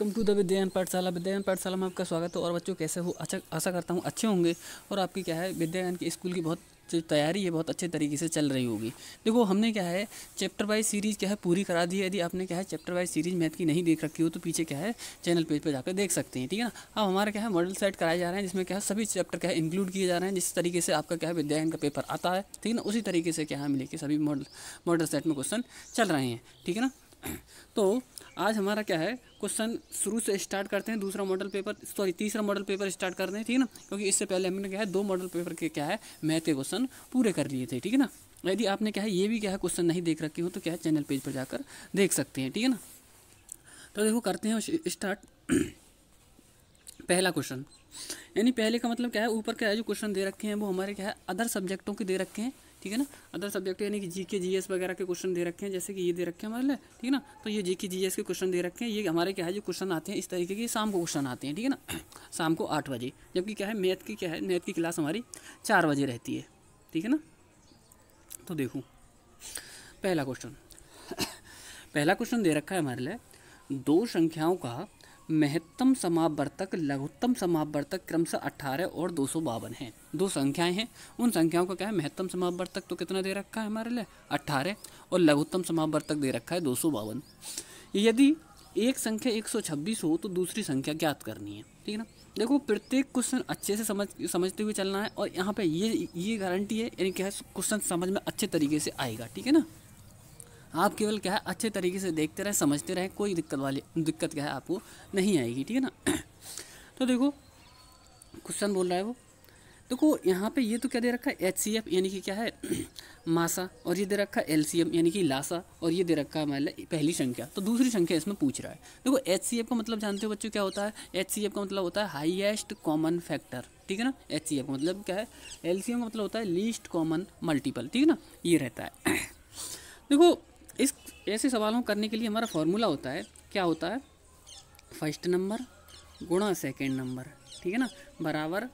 welcome to the विद्यान पाठशाला विद्यान पाठशाला में आपका स्वागत है और बच्चों कैसे हो अच्छा आशा करता हूँ अच्छे होंगे और आपकी क्या है विद्यान की स्कूल की बहुत जो तैयारी है बहुत अच्छे तरीके से चल रही होगी देखो हमने क्या है चैप्टर वाइज सीरीज़ क्या है पूरी करा दी है यदि आपने क्या है चैप्टर वाइज सीरीज़ मैथ की नहीं देख रखी हो तो पीछे क्या है चैनल पेज पर जाकर देख सकते हैं ठीक है ना अब हमारा क्या है मॉडल सेट कराए जा रहे हैं जिसमें क्या है सभी चैप्टर क्या है इंक्लूड किए जा रहे हैं जिस तरीके से आपका क्या है विद्यायन का पेपर आता है ठीक है ना उसी तरीके से क्या है मिले सभी मॉडल मॉडल सेट में क्वेश्चन चल रहे हैं ठीक है ना तो आज हमारा क्या है क्वेश्चन शुरू से स्टार्ट करते हैं दूसरा मॉडल पेपर सॉरी तीसरा मॉडल पेपर स्टार्ट करते हैं ठीक है ना क्योंकि इससे पहले हमने क्या है दो मॉडल पेपर के क्या है मैथ के क्वेश्चन पूरे कर लिए थे ठीक है ना यदि आपने क्या है ये भी क्या है क्वेश्चन नहीं देख रखे हो तो क्या है चैनल पेज पर जाकर देख सकते हैं ठीक है ना तो देखो करते हैं स्टार्ट पहला क्वेश्चन यानी पहले का मतलब क्या है ऊपर क्या है जो क्वेश्चन दे रखे हैं वो हमारे क्या है अदर सब्जेक्टों के दे रखे हैं ठीक है ना अदर सब्जेक्ट यानी कि जी के जी एस वगैरह के क्वेश्चन दे रखे हैं जैसे कि ये दे रखे हैं हमारे लिए ठीक है ना तो ये जी के जी एस के क्वेश्चन दे रखे हैं ये हमारे क्या है जो क्वेश्चन आते हैं इस तरीके के शाम को क्वेश्चन आते हैं ठीक है ना शाम को आठ बजे जबकि क्या है मैथ की क्या है मैथ की क्लास हमारी चार बजे रहती है ठीक है ना तो देखो पहला क्वेश्चन पहला क्वेश्चन दे रखा है हमारे लिए दो संख्याओं का महत्तम समावर्तक लघुत्तम समावर्तक क्रमशः अट्ठारह और दो सौ बावन है दो संख्याएं हैं उन संख्याओं का क्या है महत्तम समावर्तक तो कितना दे रखा है हमारे लिए अट्ठारह और लघुत्तम समावर्तक दे रखा है दो सौ बावन यदि एक संख्या एक सौ छब्बीस हो तो दूसरी संख्या ज्ञात करनी है ठीक है ना देखो प्रत्येक क्वेश्चन अच्छे से समझ समझते हुए चलना है और यहाँ पे ये ये गारंटी है यानी क्या क्वेश्चन समझ में अच्छे तरीके से आएगा ठीक है ना आप केवल क्या है अच्छे तरीके से देखते रहें समझते रहें कोई दिक्कत वाली दिक्कत क्या है आपको नहीं आएगी ठीक है ना तो देखो क्वेश्चन बोल रहा है वो देखो यहाँ पे ये तो क्या दे रखा है एच सी एफ यानी कि क्या है मासा और ये दे रखा है एल सी एम यानी कि लासा और ये दे रखा है मतलब पहली संख्या तो दूसरी संख्या इसमें पूछ रहा है देखो एच सी एफ का मतलब जानते हो बच्चों क्या होता है एच सी एफ का मतलब होता है हाईएस्ट कॉमन फैक्टर ठीक है ना एच सी एफ का मतलब क्या है एल सी एम का मतलब होता है लीस्ट कॉमन मल्टीपल ठीक है ना ये रहता है देखो इस ऐसे सवालों करने के लिए हमारा फॉर्मूला होता है क्या होता है फर्स्ट नंबर गुणा सेकेंड नंबर ठीक है ना बराबर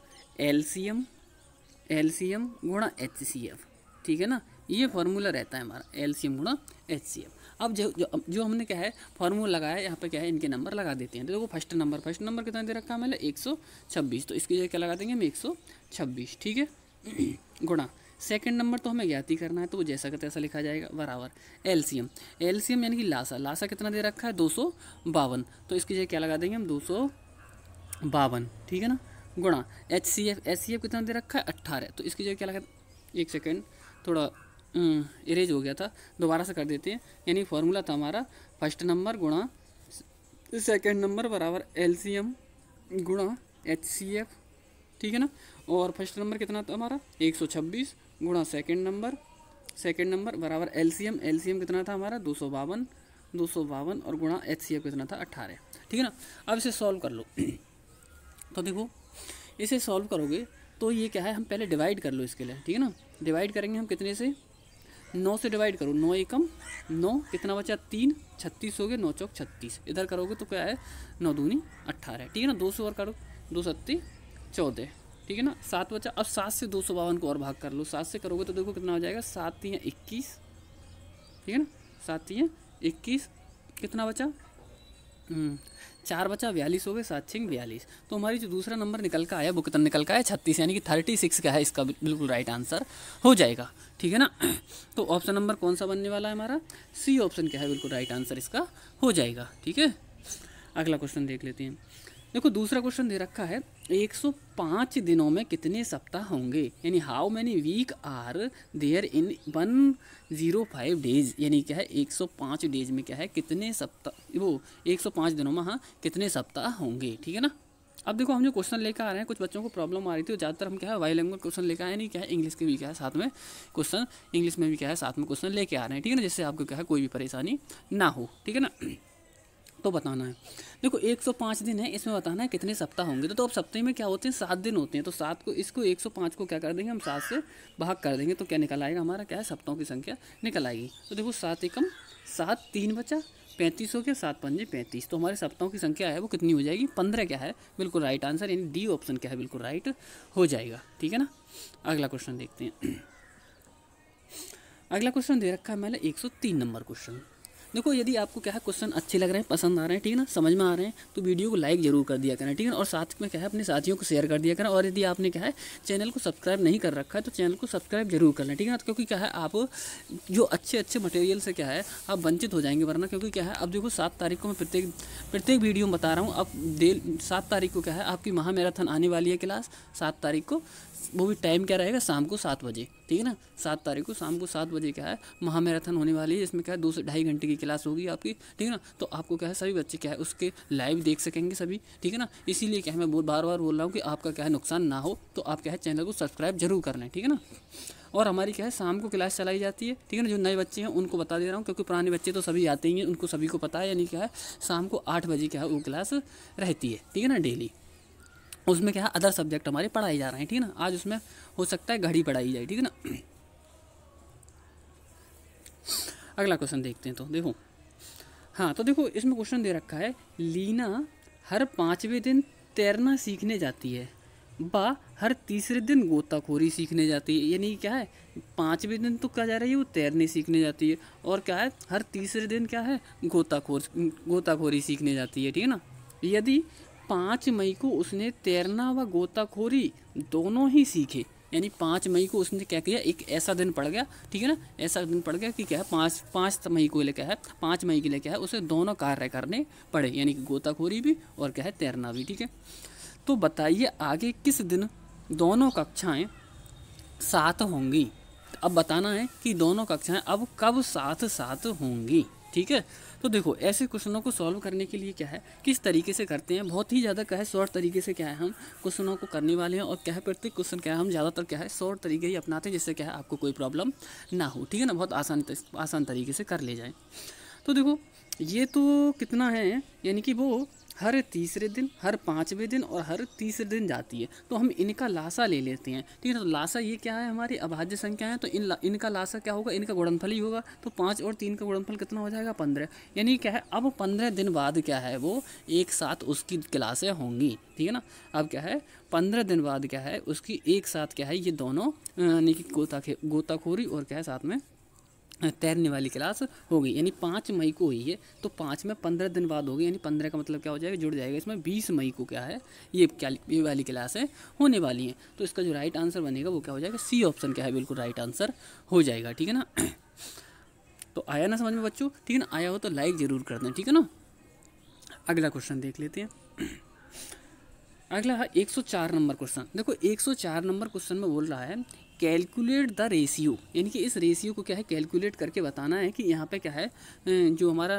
L C M L C M गुणा एच सी एफ ठीक है ना ये फार्मूला रहता है हमारा एल सी एम गुणा एच सी एफ अब जो जो, जो हमने क्या है फार्मूला लगाया है यहाँ पे क्या है इनके नंबर लगा देते हैं तो देखो फर्स्ट नंबर फर्स्ट नंबर कितना दे रखा है मैंने एक सौ छब्बीस तो इसकी जगह क्या लगा देंगे हम एक सौ छब्बीस ठीक है गुणा सेकंड नंबर तो हमें ज्ञाति करना है तो वो जैसा का तैसा लिखा जाएगा बराबर एलसीएम एलसीएम यानी कि लासा लासा कितना दे रखा है दो बावन तो इसकी जगह क्या लगा देंगे हम दो बावन ठीक है ना गुणा H C F H C F कितना दे रखा है अट्ठारह तो इसकी जगह क्या लगा एक सेकेंड थोड़ा इरेज हम्म, हो गया था दोबारा से कर देते हैं यानी फार्मूला था हमारा फर्स्ट नंबर गुणा सेकेंड नंबर बराबर एल सी एम गुणा एच सी एफ ठीक है ना और फर्स्ट नंबर कितना था हमारा एक सौ छब्बीस गुणा सेकेंड नंबर सेकेंड नंबर बराबर एलसीएम एलसीएम कितना था हमारा दो सौ बावन दो सौ बावन और गुणा एच सी एफ कितना था अट्ठारह ठीक है ना अब इसे सॉल्व कर लो तो देखो इसे सॉल्व करोगे तो ये क्या है हम पहले डिवाइड कर लो इसके लिए ठीक है ना डिवाइड करेंगे हम कितने से नौ से डिवाइड करो नौ एकम नौ कितना बचा तीन छत्तीस हो गए नौ चौक छत्तीस इधर करोगे तो क्या है नौ दूनी अट्ठारह ठीक है ना दो सौ और करो दो सत्ती चौदह ठीक है ना सात बचा अब सात से दो सौ बावन को और भाग कर लो सात से करोगे तो देखो कितना हो जाएगा सात तीन इक्कीस ठीक है ना सात तीन इक्कीस कितना बचा हम्म, चार बचा बयालीस हो गए सात छिंग बयालीस तो हमारी जो दूसरा नंबर निकल का आया वो कितना निकल का है छत्तीस यानी कि थर्टी सिक्स का है इसका बिल्कुल राइट आंसर हो जाएगा ठीक है ना तो ऑप्शन नंबर कौन सा बनने वाला है हमारा सी ऑप्शन क्या है बिल्कुल राइट आंसर इसका हो जाएगा ठीक है अगला क्वेश्चन देख लेते हैं देखो दूसरा क्वेश्चन दे रखा है 105 दिनों में कितने सप्ताह होंगे यानी how many week are there in 105 days यानी क्या है 105 डेज में क्या है कितने सप्ताह वो 105 दिनों में हाँ कितने सप्ताह होंगे ठीक है ना अब देखो हम जो क्वेश्चन लेकर आ रहे हैं कुछ बच्चों को प्रॉब्लम आ रही थी तो ज़्यादातर हम क्या है वाई लैंग्वेज क्वेश्चन लेकर आए नहीं क्या है इंग्लिश के भी क्या है साथ में क्वेश्चन इंग्लिश में भी क्या है साथ में क्वेश्चन लेके आ रहे हैं ठीक है ना जिससे आपको क्या है कोई भी परेशानी ना हो ठीक है ना तो बताना है देखो 105 दिन है इसमें बताना है कितने सप्ताह होंगे तो, तो, अब सप्ताह में क्या होते हैं सात दिन होते हैं तो सात को इसको 105 को क्या कर देंगे हम सात से भाग कर देंगे तो क्या निकल आएगा हमारा क्या है सप्ताहों की संख्या निकल आएगी तो देखो सात एकम सात तीन बचा पैंतीस हो गया सात पंजे पैंतीस तो हमारे सप्ताहों की संख्या है वो कितनी हो जाएगी पंद्रह क्या है बिल्कुल राइट आंसर यानी डी ऑप्शन क्या है बिल्कुल राइट हो जाएगा ठीक है ना अगला क्वेश्चन देखते हैं अगला क्वेश्चन दे रखा है मैंने 103 नंबर क्वेश्चन देखो यदि आपको क्या है क्वेश्चन अच्छे लग रहे हैं पसंद आ रहे हैं ठीक है ना समझ में आ रहे हैं तो वीडियो को लाइक जरूर कर दिया करें ठीक है और साथ में क्या है अपने साथियों को शेयर कर दिया करें और यदि आपने क्या है चैनल को सब्सक्राइब नहीं कर रखा है तो चैनल को सब्सक्राइब जरूर कर लें ठीक है ना तो क्योंकि क्या है आप जो अच्छे अच्छे मटेरियल से क्या है आप वंचित हो जाएंगे वरना क्योंकि क्या है अब देखो सात तारीख को मैं प्रत्येक प्रत्येक वीडियो में बता रहा हूँ अब दे सात तारीख को क्या है आपकी महा मैराथन आने वाली है क्लास सात तारीख को वो भी टाइम क्या रहेगा शाम को सात बजे ठीक है ना सात तारीख को शाम को सात बजे क्या है महामैराथन होने वाली है जिसमें क्या है दो से ढाई घंटे की क्लास होगी आपकी ठीक है ना तो आपको क्या है सभी बच्चे क्या है उसके लाइव देख सकेंगे सभी ठीक है ना इसीलिए क्या है मैं बहुत बार बार बोल रहा हूँ कि आपका क्या है नुकसान ना हो तो आप क्या है चैनल को सब्सक्राइब जरूर कर लें ठीक है ना और हमारी क्या है शाम को क्लास चलाई जाती है ठीक है ना जो नए बच्चे हैं उनको बता दे रहा हूँ क्योंकि पुराने बच्चे तो सभी आते ही हैं उनको सभी को पता है यानी क्या है शाम को आठ बजे क्या है वो क्लास रहती है ठीक है ना डेली उसमें क्या है अदर सब्जेक्ट हमारे पढ़ाए जा रहे हैं ठीक है ना आज उसमें हो सकता है घड़ी पढ़ाई जाए ठीक है ना अगला क्वेश्चन देखते हैं तो देखो हाँ तो देखो इसमें क्वेश्चन दे रखा है लीना हर पाँचवें दिन तैरना सीखने जाती है बा हर तीसरे दिन गोताखोरी सीखने जाती है यानी क्या है पाँचवें दिन तो क्या जा रही है वो तैरने सीखने जाती है और क्या है हर तीसरे दिन क्या है गोताखोर गोताखोरी सीखने जाती है ठीक है ना यदि पाँच मई को उसने तैरना व गोताखोरी दोनों ही सीखे यानी पाँच मई को उसने क्या किया एक ऐसा दिन पड़ गया ठीक है ना ऐसा दिन पड़ गया कि क्या है पाँच पाँच मई को क्या है पाँच मई के लिए क्या है उसे दोनों कार्य करने पड़े यानी कि गोताखोरी भी और क्या है तैरना भी ठीक है तो बताइए आगे किस दिन दोनों कक्षाएं साथ होंगी अब बताना है कि दोनों कक्षाएं अब कब साथ साथ होंगी ठीक है तो देखो ऐसे क्वेश्चनों को सॉल्व करने के लिए क्या है किस तरीके से करते हैं बहुत ही ज़्यादा क्या है शॉर्ट तरीके से क्या है हम क्वेश्चनों को करने वाले हैं और क्या है प्रत्येक क्वेश्चन क्या है हम ज़्यादातर क्या है शॉर्ट तरीके ही अपनाते हैं जिससे क्या है आपको कोई प्रॉब्लम ना हो ठीक है ना बहुत आसान आसान तरीके से कर ले जाए तो देखो ये तो कितना है यानी कि वो हर तीसरे दिन हर पाँचवें दिन और हर तीसरे दिन जाती है तो हम इनका लाशा ले लेते हैं ठीक है तो लाशा ये क्या है हमारी अभाज्य संख्या है तो इन ला, इनका लाशा क्या होगा इनका गुणनफल ही होगा तो पाँच और तीन का गुणनफल कितना हो जाएगा पंद्रह यानी क्या है अब पंद्रह दिन बाद क्या है वो एक साथ उसकी क्लासें होंगी ठीक है ना अब क्या है पंद्रह दिन बाद क्या है उसकी एक साथ क्या है ये दोनों यानी कि गोताखे गोताखोरी और क्या है साथ में तैरने वाली क्लास होगी यानी पाँच मई को हुई है तो पाँच में पंद्रह दिन बाद होगी यानी पंद्रह का मतलब क्या हो जाएगा जुड़ जाएगा इसमें बीस मई को क्या है ये क्या ये वाली क्लास है होने वाली है तो इसका जो राइट आंसर बनेगा वो क्या हो जाएगा सी ऑप्शन क्या है बिल्कुल राइट आंसर हो जाएगा ठीक है ना तो आया ना समझ में बच्चों ठीक है ना आया हो तो लाइक ज़रूर कर दें ठीक है ना अगला क्वेश्चन देख लेते हैं अगला है चार नंबर क्वेश्चन देखो चार नंबर क्वेश्चन में बोल रहा है कैलकुलेट द रेशियो यानी कि इस रेशियो को क्या है कैलकुलेट करके बताना है कि यहाँ पे क्या है जो हमारा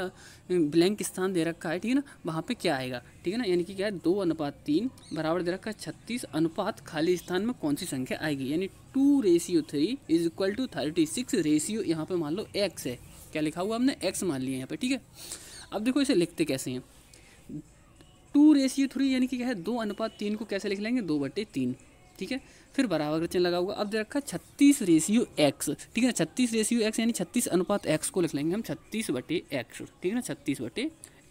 ब्लैंक स्थान दे रखा है ठीक है ना वहाँ पे क्या आएगा ठीक है ना यानी कि क्या है दो अनुपात तीन बराबर दे रखा है छत्तीस अनुपात खाली स्थान में कौन सी संख्या आएगी यानी two ratio three is equal to thirty six ratio यहाँ पर मान लो एक्स है क्या लिखा हुआ हमने एक्स मान लिया यहाँ पर ठीक है अब देखो इसे लिखते कैसे हैं टू रेशियो थ्री यानी कि क्या है दो अनुपात तीन को कैसे लिख लेंगे दो बटे तीन ठीक है फिर बराबर चिन्ह लगा हुआ अब दे रखा छत्तीस रेशियो एक्स ठीक है ना छत्तीस रेशियो एक्स यानी छत्तीस अनुपात एक्स को लिख लेंगे हम छत्तीस बटे एक्स ठीक है ना छत्तीस बटे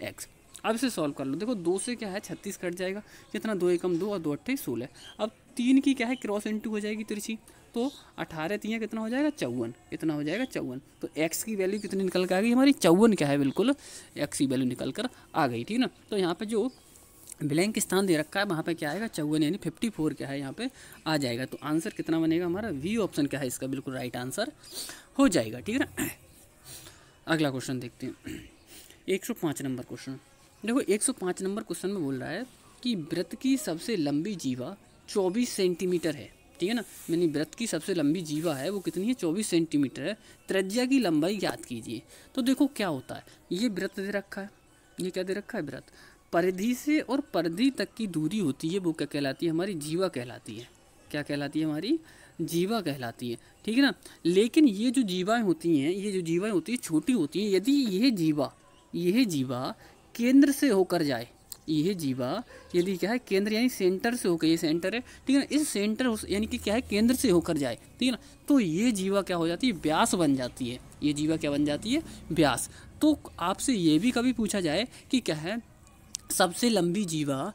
एक्स अब इसे सॉल्व कर लो देखो दो से क्या है छत्तीस कट जाएगा जितना दो एकम दो और दो अट्ठे सोलह अब तीन की क्या है क्रॉस इंटू हो जाएगी तिरछी तो अठारह तीन कितना हो जाएगा चौवन कितना हो जाएगा चौवन तो एक्स की वैल्यू कितनी निकल कर आ गई हमारी चौवन क्या है बिल्कुल एक्स की वैल्यू निकल कर आ गई ठीक है ना तो यहाँ पर जो ब्लैंक स्थान दे रखा है वहाँ पे क्या आएगा चौवन यानी फिफ्टी फोर क्या है यहाँ पे आ जाएगा तो आंसर कितना बनेगा हमारा वी ऑप्शन क्या है इसका बिल्कुल राइट आंसर हो जाएगा ठीक है ना अगला क्वेश्चन देखते हैं एक सौ पाँच नंबर क्वेश्चन देखो एक सौ पाँच नंबर क्वेश्चन में बोल रहा है कि व्रत की सबसे लंबी जीवा चौबीस सेंटीमीटर है ठीक है ना मैंने व्रत की सबसे लंबी जीवा है वो कितनी है चौबीस सेंटीमीटर है त्रिज्या की लंबाई याद कीजिए तो देखो क्या होता है ये व्रत दे रखा है ये क्या दे रखा है व्रत परिधि से और परिधि तक की दूरी होती है वो क्या कहलाती है हमारी जीवा कहलाती है क्या कहलाती है हमारी जीवा कहलाती है ठीक है ना लेकिन ये जो जीवाएं होती हैं ये जो जीवाएं होती हैं छोटी होती हैं यदि यह जीवा यह जीवा केंद्र से होकर जाए यह जीवा यदि क्या है केंद्र यानी सेंटर से होकर ये सेंटर है ठीक है ना इस सेंटर यानी कि क्या है केंद्र से होकर जाए ठीक है ना तो ये जीवा क्या हो जाती है व्यास बन जाती है ये जीवा क्या बन जाती है व्यास तो आपसे ये भी कभी पूछा जाए कि क्या है सबसे लंबी जीवा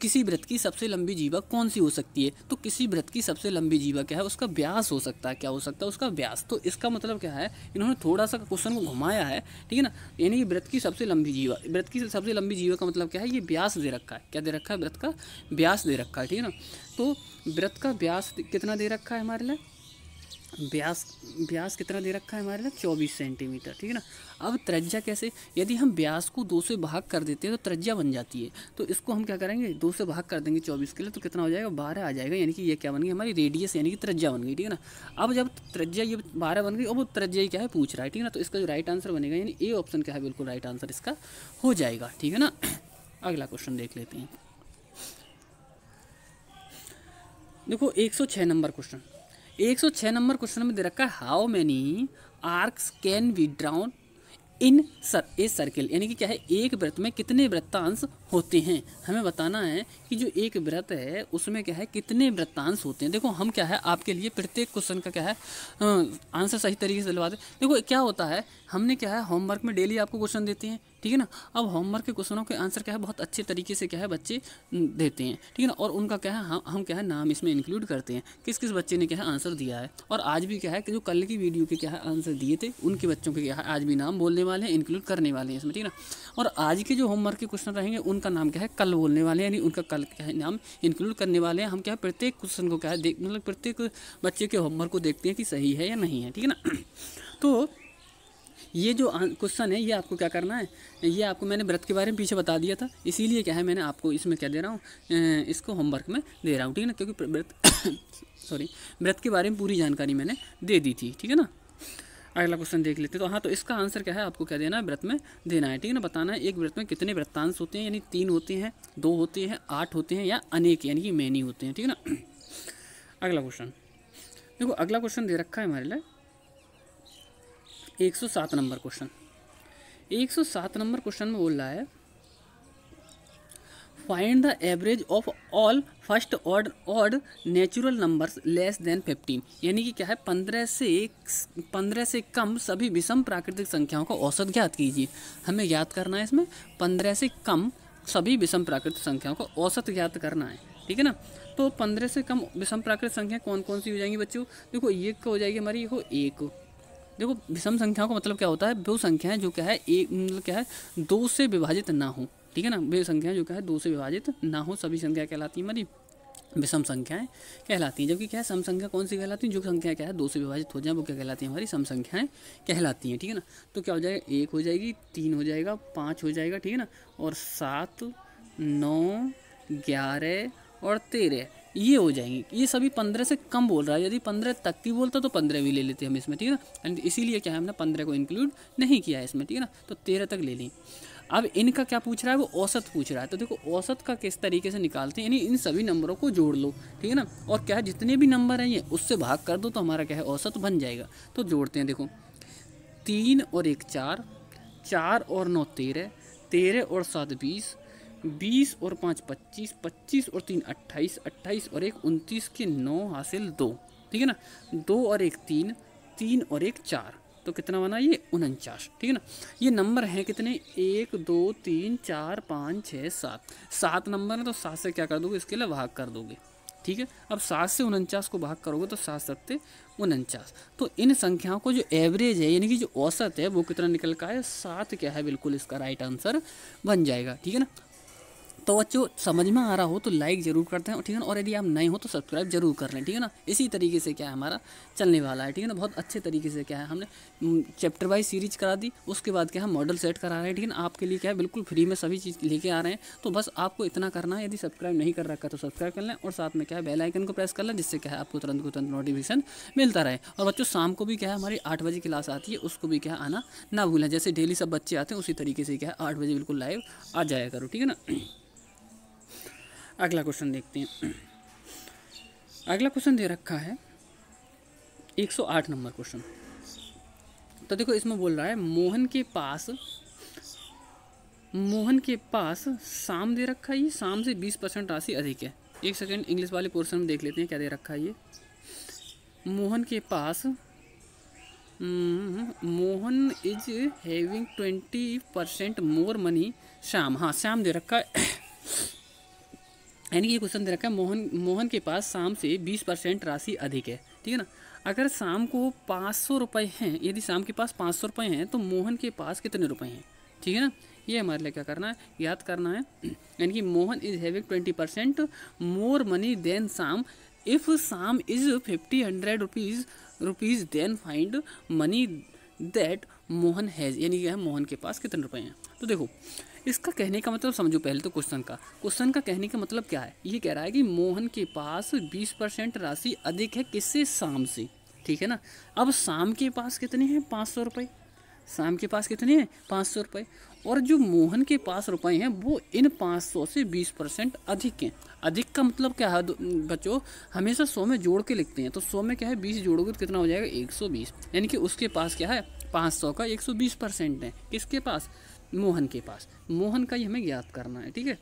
किसी व्रत की सबसे लंबी जीवा कौन सी हो सकती है तो किसी व्रत की सबसे लंबी जीवा क्या है उसका व्यास हो सकता है क्या हो सकता है उसका व्यास तो इसका मतलब क्या है इन्होंने थोड़ा सा क्वेश्चन को घुमाया है ठीक है ना यानी कि व्रत की सबसे लंबी जीवा व्रत की सबसे लंबी जीवा का मतलब क्या है ये व्यास दे रखा है क्या दे रखा है व्रत का व्यास दे रखा है ठीक है ना तो व्रत का व्यास कितना दे रखा है हमारे लिए ब्यास ब्यास कितना दे रखा है हमारे लिए चौबीस सेंटीमीटर ठीक है ना अब त्रज्या कैसे यदि हम ब्यास को दो से भाग कर देते हैं तो त्रज्या बन जाती है तो इसको हम क्या करेंगे दो से भाग कर देंगे चौबीस के लिए तो कितना हो जाएगा बारह आ जाएगा यानी कि ये क्या बन गई हमारी रेडियस यानी कि त्रज्या बन गई ठीक है ना अब जब त्रज्या ये बारह बन गई और वो त्रिज्या ही क्या है पूछ रहा है ठीक है ना तो इसका जो राइट आंसर बनेगा यानी ए ऑप्शन क्या है बिल्कुल राइट आंसर इसका हो जाएगा ठीक है ना अगला क्वेश्चन देख लेते हैं देखो एक नंबर क्वेश्चन 106 नंबर क्वेश्चन में दे रखा है how many arcs can be drawn in sir a circle यानी कि क्या है एक व्रत में कितने वृत्तांश होते हैं हमें बताना है कि जो एक व्रत है उसमें क्या है कितने वृत्तांश होते हैं देखो हम क्या है आपके लिए प्रत्येक क्वेश्चन का क्या है आंसर सही तरीके से दिलवा दें देखो क्या होता है हमने क्या है होमवर्क में डेली आपको क्वेश्चन देते हैं ठीक है ना अब होमवर्क के क्वेश्चनों के आंसर क्या है बहुत अच्छे तरीके से क्या है बच्चे देते हैं ठीक है ना और उनका क्या है हम हम क्या है नाम इसमें इंक्लूड करते हैं किस किस बच्चे ने क्या है आंसर दिया है और आज भी क्या है कि जो कल की वीडियो के क्या है आंसर दिए थे उनके बच्चों के क्या है आज भी नाम बोलने वाले हैं इंक्लूड करने वाले हैं इसमें ठीक है ना और आज के जो होमवर्क के क्वेश्चन रहेंगे उनका नाम क्या है कल बोलने वाले यानी उनका कल क्या है नाम इंक्लूड करने वाले हैं हम क्या है प्रत्येक क्वेश्चन को क्या है देख मतलब प्रत्येक बच्चे के होमवर्क को देखते हैं कि सही है या नहीं है ठीक है ना तो ये जो क्वेश्चन है ये आपको क्या करना है ये आपको मैंने व्रत के बारे में पीछे बता दिया था इसीलिए क्या है मैंने आपको इसमें क्या दे रहा हूँ इसको होमवर्क में दे रहा हूँ ठीक है ना क्योंकि व्रत सॉरी व्रत के बारे में पूरी जानकारी मैंने दे दी थी ठीक है ना अगला क्वेश्चन देख लेते हैं तो हाँ तो इसका आंसर क्या है आपको क्या देना है व्रत में देना है ठीक है ना बताना है एक व्रत में कितने वृत्तांश होते हैं यानी तीन होते हैं दो होते हैं आठ होते हैं या अनेक यानी कि मैनी होते हैं ठीक है ना अगला क्वेश्चन देखो अगला क्वेश्चन दे रखा है हमारे लिए एक सौ सात नंबर क्वेश्चन एक सौ सात नंबर क्वेश्चन में बोल रहा है find the average of all first odd odd natural numbers less than fifteen यानी कि क्या है पंद्रह से पंद्रह से कम सभी विषम प्राकृतिक संख्याओं का औसत ज्ञात कीजिए हमें याद करना है इसमें पंद्रह से कम सभी विषम प्राकृतिक संख्याओं का औसत ज्ञात करना है ठीक है ना तो पंद्रह से कम विषम प्राकृतिक संख्या कौन कौन सी हो जाएंगी बच्चों देखो एक हो जाएगी हमारी हो एक देखो विषम संख्याओं का मतलब क्या होता है वो संख्याएं जो क्या है एक मतलब क्या है दो से विभाजित ना हो ठीक है ना वे संख्या जो क्या है दो से विभाजित ना हो सभी संख्या कहलाती है हमारी विषम संख्याएं कहलाती हैं जबकि क्या है सम संख्या कौन सी कहलाती है जो संख्या क्या है दो से विभाजित हो जाए वो क्या कहलाती है हमारी सम संख्याएं कहलाती हैं ठीक है ना तो क्या हो जाएगा एक हो जाएगी तीन हो जाएगा पाँच हो जाएगा ठीक है ना और सात नौ ग्यारह और तेरह ये हो जाएंगे ये सभी पंद्रह से कम बोल रहा है यदि पंद्रह तक की बोलता तो पंद्रह भी ले लेते हम इसमें ठीक है ना एंड इसीलिए क्या है हमने पंद्रह को इंक्लूड नहीं किया है इसमें ठीक है ना तो तेरह तक ले लें अब इनका क्या पूछ रहा है वो औसत पूछ रहा है तो देखो औसत का किस तरीके से निकालते हैं यानी इन सभी नंबरों को जोड़ लो ठीक है ना और क्या है जितने भी नंबर हैं ये उससे भाग कर दो तो हमारा क्या है औसत बन जाएगा तो जोड़ते हैं देखो तीन और एक चार चार और नौ तेरह तेरह और सात बीस बीस और पाँच पच्चीस पच्चीस और तीन अट्ठाईस अट्ठाईस और एक उनतीस के नौ हासिल दो ठीक है ना दो और एक तीन तीन और एक चार तो कितना बना ये उनचास ठीक है ना ये नंबर हैं कितने एक दो तीन चार पाँच छः सात सात नंबर हैं तो सात से क्या कर दोगे इसके लिए भाग कर दोगे ठीक है अब सात से उनचास को भाग करोगे तो सात सत्ते उनचास तो इन संख्याओं को जो एवरेज है यानी कि जो औसत है वो कितना निकल का है सात क्या है बिल्कुल इसका राइट आंसर बन जाएगा ठीक है ना तो बच्चों समझ में आ रहा हो तो लाइक ज़रूर करते हैं ठीक है ना और यदि आप नए हो तो सब्सक्राइब जरूर कर लें ठीक है ना इसी तरीके से क्या है हमारा चलने वाला है ठीक है ना बहुत अच्छे तरीके से क्या है हमने चैप्टर वाइज सीरीज करा दी उसके बाद क्या है मॉडल सेट करा रहे हैं ठीक है ना आपके लिए क्या है बिल्कुल फ्री में सभी चीज़ लेके आ रहे हैं तो बस आपको इतना करना है यदि सब्सक्राइब नहीं कर रखा तो सब्सक्राइब कर लें और साथ में क्या है बेलाइकन को प्रेस कर लें जिससे क्या है आपको तुरंत को तुरंत नोटिफिकेशन मिलता रहे और बच्चों शाम को भी क्या है हमारी आठ बजे क्लास आती है उसको भी क्या आना ना भूलें जैसे डेली सब बच्चे आते हैं उसी तरीके से क्या है आठ बजे बिल्कुल लाइव आ जाया करो ठीक है ना अगला क्वेश्चन देखते हैं अगला क्वेश्चन दे रखा है 108 नंबर क्वेश्चन तो देखो इसमें बोल रहा है मोहन के पास मोहन के पास शाम दे रखा है ये शाम से 20 परसेंट राशि अधिक है एक सेकेंड इंग्लिश वाले पोर्शन में देख लेते हैं क्या दे रखा है ये मोहन के पास hmm, Mohan is having twenty percent more money Shyam हाँ श्याम दे रखा है यानी कि ये क्वेश्चन दे रखा है मोहन मोहन के पास शाम से बीस परसेंट राशि अधिक है ठीक है ना अगर शाम को पाँच सौ रुपये हैं यदि शाम के पास पाँच सौ रुपये हैं तो मोहन के पास कितने रुपए हैं ठीक है ना ये हमारे लिए क्या करना है याद करना है यानी कि Mohan is having twenty percent more money than Sham if Sham is fifty hundred rupees rupees then find money that Mohan has यानी कि मोहन के पास कितने रुपए हैं तो देखो इसका कहने का मतलब समझो पहले तो क्वेश्चन का क्वेश्चन का कहने का मतलब क्या है ये कह रहा है कि मोहन के पास बीस परसेंट राशि अधिक है किससे शाम से ठीक है ना अब शाम के पास कितने हैं पाँच सौ रुपये शाम के पास कितने हैं पाँच सौ रुपये और जो मोहन के पास रुपए हैं वो इन पाँच सौ से बीस परसेंट अधिक हैं अधिक का मतलब क्या है बच्चों हमेशा सौ में जोड़ के लिखते हैं तो सौ में क्या है बीस जोड़ोगे तो कितना हो जाएगा एक सौ बीस यानी कि उसके पास क्या है पाँच सौ का एक सौ बीस परसेंट है किसके पास मोहन के पास मोहन का ही हमें ज्ञात करना है ठीक है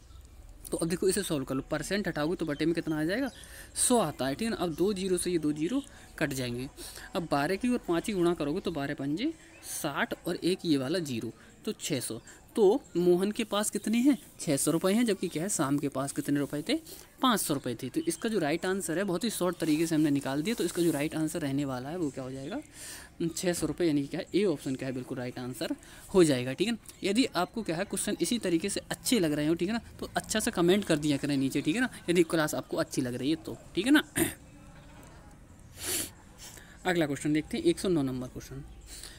तो अब देखो इसे सॉल्व कर लो परसेंट हटाओगे तो बटे में कितना आ जाएगा सौ आता है ठीक है ना अब दो जीरो से ये दो जीरो कट जाएंगे अब बारह की और पाँच की गुणा करोगे तो बारह पंजे साठ और एक ये वाला जीरो तो छः सौ तो मोहन के पास कितने हैं छः सौ रुपये हैं जबकि क्या है शाम के पास कितने रुपए थे पाँच सौ रुपये थे तो इसका जो राइट आंसर है बहुत ही शॉर्ट तरीके से हमने निकाल दिया तो इसका जो राइट आंसर रहने वाला है वो क्या हो जाएगा छः सौ रुपये यानी क्या ए ऑप्शन क्या है बिल्कुल राइट आंसर हो जाएगा ठीक है यदि आपको क्या है क्वेश्चन इसी तरीके से अच्छे लग रहे हो ठीक है ना तो अच्छा सा कमेंट कर दिया करें नीचे ठीक है ना यदि क्लास आपको अच्छी लग रही है तो ठीक है ना अगला क्वेश्चन देखते हैं एक सौ नौ नंबर क्वेश्चन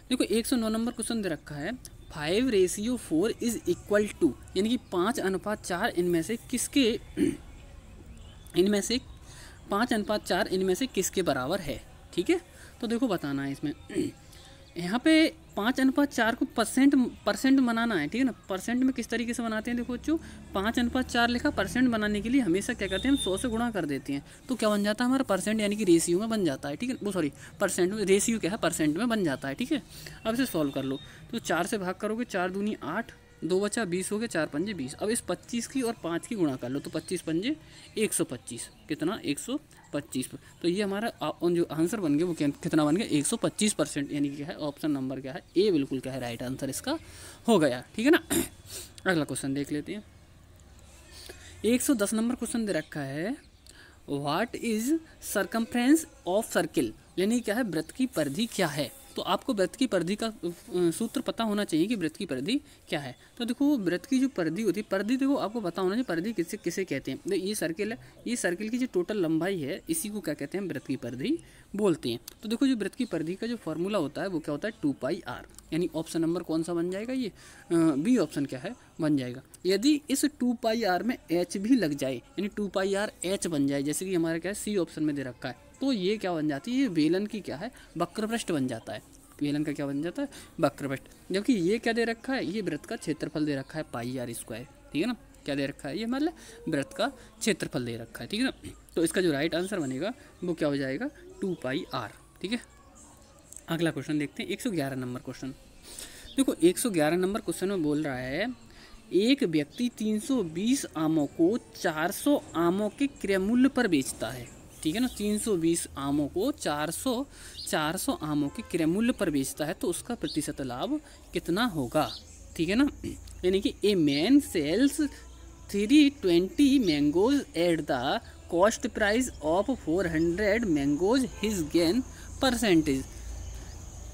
देखो एक सौ नौ नंबर क्वेश्चन दे रखा है five ratio four is equal to यानी कि पाँच अनुपात चार इनमें से किसके इनमें से पाँच अनुपात चार इनमें से किसके बराबर है ठीक है तो देखो बताना है इसमें यहाँ पे पाँच अनुपात चार को परसेंट परसेंट बनाना है ठीक है ना परसेंट में किस तरीके से बनाते हैं देखो बच्चों पाँच अनुपात चार लिखा परसेंट बनाने के लिए हमेशा क्या करते हैं हम सौ से गुणा कर देते हैं तो क्या बन जाता है हमारा परसेंट यानी कि रेशियो में बन जाता है ठीक है वो सॉरी परसेंट में रेशियो क्या है परसेंट में बन जाता है ठीक है अब इसे सॉल्व कर लो तो चार से भाग करोगे चार दूनी आठ दो बचा बीस हो गया चार पंजे बीस अब इस पच्चीस की और पाँच की गुणा कर लो तो पच्चीस पंजे एक सौ पच्चीस कितना एक सौ पच्चीस तो ये हमारा जो आंसर बन गया वो कितना बन गया एक सौ पच्चीस परसेंट यानी क्या है ऑप्शन नंबर क्या है ए बिल्कुल क्या है राइट आंसर इसका हो गया ठीक है ना अगला क्वेश्चन देख लेते हैं एक सौ दस नंबर क्वेश्चन दे रखा है what is circumference of circle यानी क्या है व्रत की परिधि क्या है तो आपको व्रत की परधि का सूत्र पता होना चाहिए कि व्रत की परिधि क्या है तो देखो वो व्रत की जो परधि होती है परधि देखो आपको पता होना चाहिए परधि किसे किसे कहते हैं तो ये सर्किल है ये सर्किल की जो टोटल लंबाई है इसी को क्या कहते हैं व्रत की पर्दी बोलते हैं तो देखो जो व्रत की परधि का जो फॉर्मूला होता है वो क्या होता है टू पाई आर यानी ऑप्शन नंबर कौन सा बन जाएगा ये बी ऑप्शन क्या है बन जाएगा यदि इस टू पाई आर में एच भी लग जाए यानी टू पाई आर एच बन जाए जैसे कि हमारा क्या है सी ऑप्शन में दे रखा है तो ये क्या बन जाती है ये वेलन की क्या है वक्रपृष्ठ बन जाता है वेलन का क्या बन जाता है वक्रपृष्ठ जबकि ये क्या दे रखा है ये व्रत का क्षेत्रफल दे रखा है पाई आर स्क्वायर ठीक है ना क्या दे रखा है ये मतलब व्रत का क्षेत्रफल दे रखा है ठीक है ना तो इसका जो राइट आंसर बनेगा वो क्या हो जाएगा टू पाई आर ठीक है अगला क्वेश्चन देखते हैं एक सौ ग्यारह नंबर क्वेश्चन देखो एक सौ ग्यारह नंबर क्वेश्चन में बोल रहा है एक व्यक्ति तीन सौ बीस आमों को चार सौ आमों के क्रयमूल्य पर बेचता है ठीक है ना 320 आमों को 400 400 आमों के क्रय मूल्य पर बेचता है तो उसका प्रतिशत लाभ कितना होगा ठीक है ना यानी कि a man sells three twenty mangoes at the cost price of four hundred mangoes his gain percentage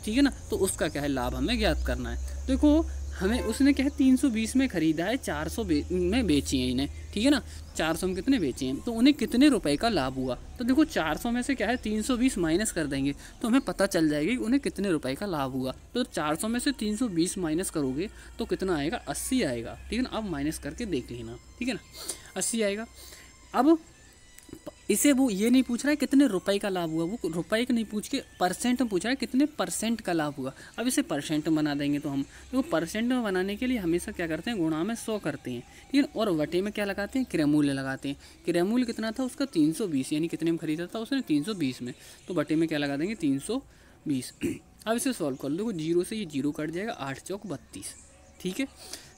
ठीक है ना तो उसका क्या है लाभ हमें ज्ञात करना है देखो हमें उसने क्या है तीन में ख़रीदा है चार बे, में बेची है इन्हें ठीक है ना चार सौ में कितने बेचे हैं तो उन्हें कितने रुपए का लाभ हुआ तो देखो चार सौ में से क्या है तीन सौ बीस माइनस कर देंगे तो हमें पता चल जाएगा कि उन्हें कितने रुपए का लाभ हुआ तो चार सौ में से तीन सौ बीस माइनस करोगे तो कितना आएगा अस्सी आएगा ठीक है ना अब माइनस करके देख लेना ठीक है ना अस्सी आएगा अब इसे वो ये नहीं पूछ रहा है कितने रुपए का लाभ हुआ वो रुपए का नहीं पूछ के परसेंट में पूछ रहा है कितने परसेंट का लाभ हुआ अब इसे परसेंट में बना देंगे तो हम देखो तो परसेंट में बनाने के लिए हमेशा क्या करते हैं गुणा में सौ करते हैं ठीक है और वटे में क्या लगाते हैं क्रेमूल लगाते हैं क्रेमूल कितना था उसका तीन यानी कितने में खरीदा था उसने तीन में तो वटे में क्या लगा देंगे तीन अब इसे सॉल्व कर लो देखो जीरो से ये जीरो कट जाएगा आठ चौक बत्तीस ठीक है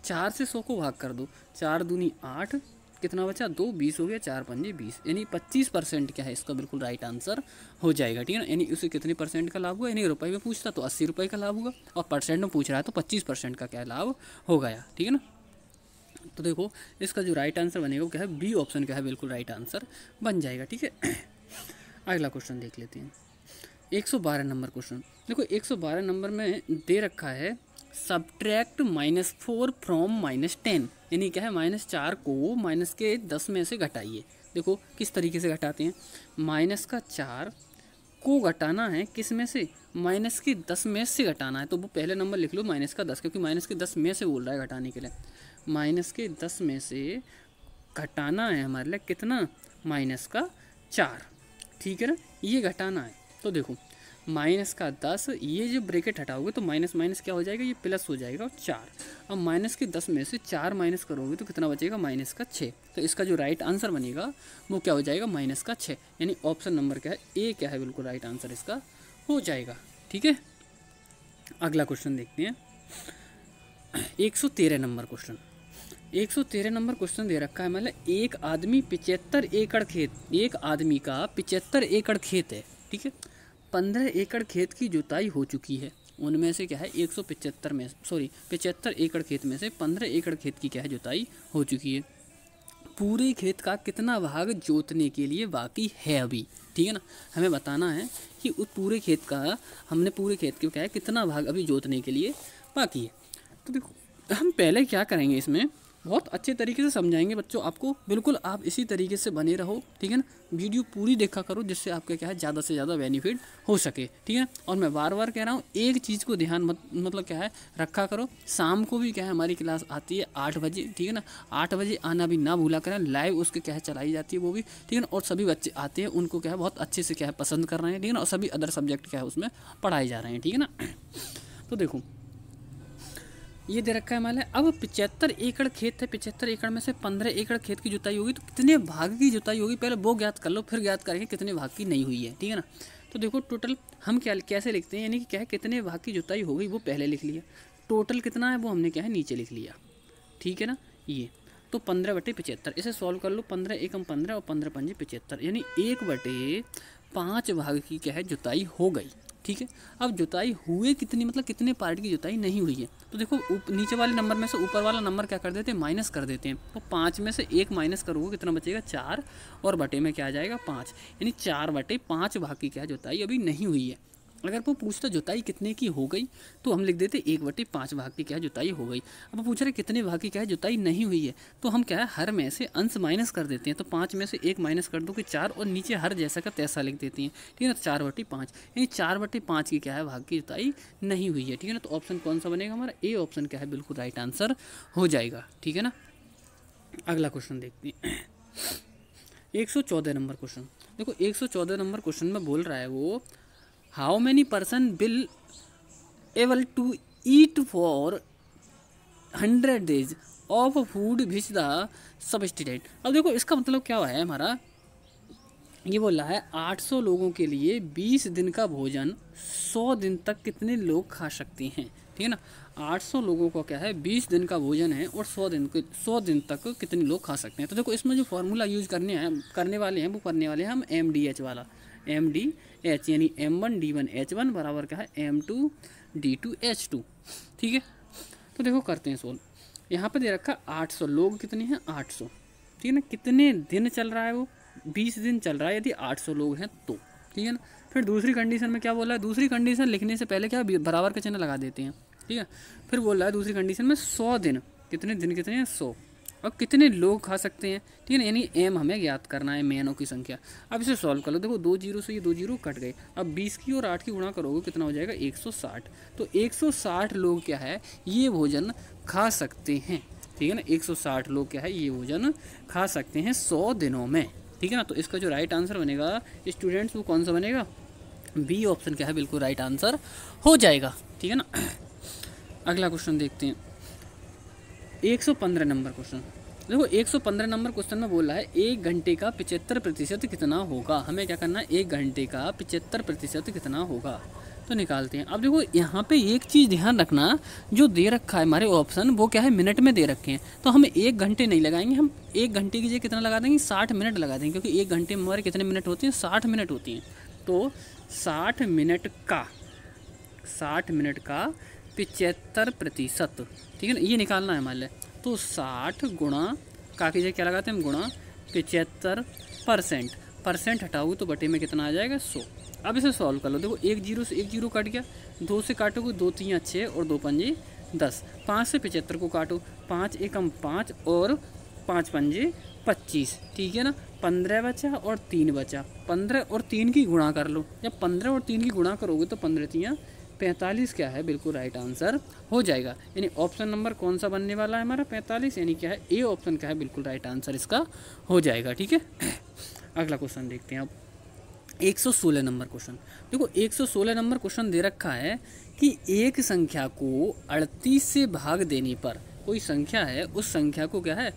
चार से सौ को भाग कर दो चार दूनी आठ कितना बचा दो बीस हो गया चार पंजे बीस यानी पच्चीस परसेंट क्या है इसका बिल्कुल राइट आंसर हो जाएगा ठीक है ना यानी उसे कितने परसेंट का लाभ हुआ यानी रुपये में पूछता तो अस्सी रुपये का लाभ होगा और परसेंट में पूछ रहा है तो पच्चीस परसेंट का क्या लाभ हो गया ठीक है ना तो देखो इसका जो राइट आंसर बनेगा वो क्या है बी ऑप्शन क्या है बिल्कुल राइट आंसर बन जाएगा ठीक है अगला क्वेश्चन देख लेते हैं एक नंबर क्वेश्चन देखो एक नंबर में दे रखा है subtract minus four from minus ten यानी क्या है माइनस चार को माइनस के दस में से घटाइए देखो किस तरीके से घटाते हैं माइनस का चार को घटाना है किस में से माइनस की दस में से घटाना है तो वो पहले नंबर लिख लो माइनस का दस क्योंकि माइनस के दस में से बोल रहा है घटाने के लिए माइनस के दस में से घटाना है हमारे लिए कितना माइनस का चार ठीक है ना ये घटाना है तो देखो माइनस का दस ये जो ब्रेकेट हटाओगे तो माइनस माइनस क्या हो जाएगा ये प्लस हो जाएगा और चार अब माइनस के दस में से चार माइनस करोगे तो कितना बचेगा माइनस का छः तो इसका जो राइट आंसर बनेगा वो क्या हो जाएगा माइनस का छः यानी ऑप्शन नंबर क्या है ए क्या है बिल्कुल राइट आंसर इसका हो जाएगा ठीक है अगला क्वेश्चन देखते हैं एक सौ तेरह नंबर क्वेश्चन एक सौ तेरह नंबर क्वेश्चन दे रखा है मतलब एक आदमी पिचहत्तर एकड़ खेत एक आदमी का पिचहत्तर एकड़ खेत है ठीक है पंद्रह एकड़ खेत की जुताई हो चुकी है उनमें से क्या है एक में सॉरी पचहत्तर एकड़ खेत में से पंद्रह एकड़ खेत की क्या है जुताई हो चुकी है पूरे खेत का कितना भाग जोतने के लिए बाकी है अभी ठीक है ना हमें बताना है कि उस पूरे खेत का हमने पूरे खेत के क्या है कितना भाग अभी जोतने के लिए बाकी है तो देखो हम पहले क्या करेंगे इसमें बहुत अच्छे तरीके से समझाएंगे बच्चों आपको बिल्कुल आप इसी तरीके से बने रहो ठीक है ना वीडियो पूरी देखा करो जिससे आपका क्या है ज़्यादा से ज़्यादा बेनिफिट हो सके ठीक है और मैं बार बार कह रहा हूँ एक चीज़ को ध्यान मत मतलब क्या है रखा करो शाम को भी क्या है हमारी क्लास आती है आठ बजे ठीक है ना आठ बजे आना भी ना भूला करें लाइव उसके क्या है चलाई जाती है वो भी ठीक है ना और सभी बच्चे आते हैं उनको क्या है बहुत अच्छे से क्या है पसंद कर रहे हैं ठीक है ना और सभी अदर सब्जेक्ट क्या है उसमें पढ़ाए जा रहे हैं ठीक है ना तो देखो ये दे रखा है मैंने अब पिचहत्तर एकड़ खेत है पिचहत्तर एकड़ में से पंद्रह एकड़ खेत की जुताई होगी तो कितने भाग की जुताई होगी पहले वो ज्ञात कर लो फिर ज्ञात करेंगे कितने भाग की नहीं हुई है ठीक है ना तो देखो टोटल हम क्या कैसे लिखते हैं यानी कि क्या है कितने भाग की जुताई हो गई वो पहले लिख लिया टोटल कितना है वो हमने क्या है नीचे लिख लिया ठीक है ना ये तो पंद्रह बटे पिचहत्तर इसे सॉल्व कर लो पंद्रह एकम पंद्रह और पंद्रह पंजे पिचहत्तर यानी एक बटे पाँच भाग की क्या है जुताई हो गई ठीक है अब जुताई हुए कितनी मतलब कितने पार्ट की जुताई नहीं हुई है तो देखो उप, नीचे वाले नंबर में से ऊपर वाला नंबर क्या कर देते हैं माइनस कर देते हैं तो पाँच में से एक माइनस करोगे कितना बचेगा चार और बटे में क्या आ जाएगा पाँच यानी चार बटे पाँच भाग की क्या जुताई अभी नहीं हुई है अगर वो पूछता जुताई कितने की हो गई तो हम लिख देते एक बटे पाँच भाग की क्या जुताई हो गई अब पूछ रहे कितने भाग की क्या है जुताई नहीं हुई है तो हम क्या है हर में से अंश माइनस कर देते हैं तो पाँच में से एक माइनस कर दो कि चार और नीचे हर जैसा का तैसा लिख देती हैं ठीक है ना तो चार बटे पाँच यानी चार बटे पाँच की क्या है भाग की जुताई नहीं हुई है ठीक है ना तो ऑप्शन कौन सा बनेगा हमारा ए ऑप्शन क्या है बिल्कुल राइट आंसर हो जाएगा ठीक है ना अगला क्वेश्चन देखते हैं एक सौ चौदह नंबर क्वेश्चन देखो एक सौ चौदह नंबर क्वेश्चन में बोल रहा है वो how many person will able to eat for hundred days of food which the substitute अब देखो इसका मतलब क्या हुआ है हमारा ये बोला है 800 लोगों के लिए 20 दिन का भोजन 100 दिन तक कितने लोग खा सकते हैं ठीक है ना 800 लोगों का क्या है 20 दिन का भोजन है और 100 दिन के 100 दिन तक कितने लोग खा सकते हैं तो देखो इसमें जो फार्मूला यूज करने हैं करने वाले हैं वो करने वाले हैं हम एम वाला एम डी एच यानी M one D one H one बराबर का है M two D two H two ठीक है तो देखो करते हैं सोल्व यहाँ पर दे रखा आठ सौ लोग कितने हैं आठ सौ ठीक है ना कितने दिन चल रहा है वो बीस दिन चल रहा है यदि आठ सौ लोग हैं तो ठीक है ना फिर दूसरी कंडीशन में क्या बोला है दूसरी कंडीशन लिखने से पहले क्या बराबर का चिन्ह लगा देते हैं ठीक है फिर बोल रहा है दूसरी कंडीशन में सौ दिन कितने दिन कितने हैं सौ और कितने लोग खा सकते हैं ठीक है यानी एम हमें याद करना है मैनों की संख्या अब इसे सॉल्व कर लो देखो दो जीरो से ये दो जीरो कट गए अब बीस की और आठ की गुणा करोगे कितना हो जाएगा एक सौ साठ तो एक सौ साठ लोग क्या है ये भोजन खा सकते हैं ठीक है ना एक सौ साठ लोग क्या है ये भोजन खा सकते हैं सौ दिनों में ठीक है ना तो इसका जो राइट आंसर बनेगा स्टूडेंट्स वो कौन सा बनेगा बी ऑप्शन क्या है बिल्कुल राइट आंसर हो जाएगा ठीक है ना अगला क्वेश्चन देखते हैं 115 नंबर क्वेश्चन देखो 115 नंबर क्वेश्चन में बोला है एक घंटे का पिचहत्तर प्रतिशत कितना होगा हमें क्या करना है एक घंटे का पिचहत्तर प्रतिशत कितना होगा तो निकालते हैं अब देखो यहाँ पे एक चीज़ ध्यान रखना जो दे रखा है हमारे ऑप्शन वो क्या है मिनट में दे रखे हैं तो हम एक घंटे नहीं लगाएंगे हम एक घंटे की जगह कितना लगा देंगे साठ मिनट लगा देंगे क्योंकि एक घंटे में हमारे कितने मिनट होते हैं साठ मिनट होती हैं तो साठ मिनट का साठ मिनट का पिचहत्तर प्रतिशत ठीक है ना ये निकालना है हमारे लिए तो साठ गुणा काफी जगह क्या लगाते हैं हम गुणा पिचहत्तर परसेंट परसेंट हटाओगे तो बटे में कितना आ जाएगा सौ अब इसे सॉल्व कर लो देखो एक जीरो से एक जीरो कट गया दो से काटोगे दो तीन छः और दो पंजे दस पाँच से पिचहत्तर को काटो पाँच एकम पाँच और पाँच पंजे पच्चीस ठीक है ना पंद्रह बचा और तीन बचा पंद्रह और तीन की गुणा कर लो जब पंद्रह और तीन की गुणा करोगे तो पंद्रह तियाँ पैंतालीस क्या है बिल्कुल राइट आंसर हो जाएगा यानी ऑप्शन नंबर कौन सा बनने वाला है हमारा पैंतालीस यानी क्या है ए ऑप्शन क्या है बिल्कुल राइट आंसर इसका हो जाएगा ठीक है अगला क्वेश्चन देखते हैं आप 116 नंबर क्वेश्चन देखो 116 नंबर क्वेश्चन दे रखा है कि एक संख्या को 38 से भाग देने पर कोई संख्या है उस संख्या को क्या है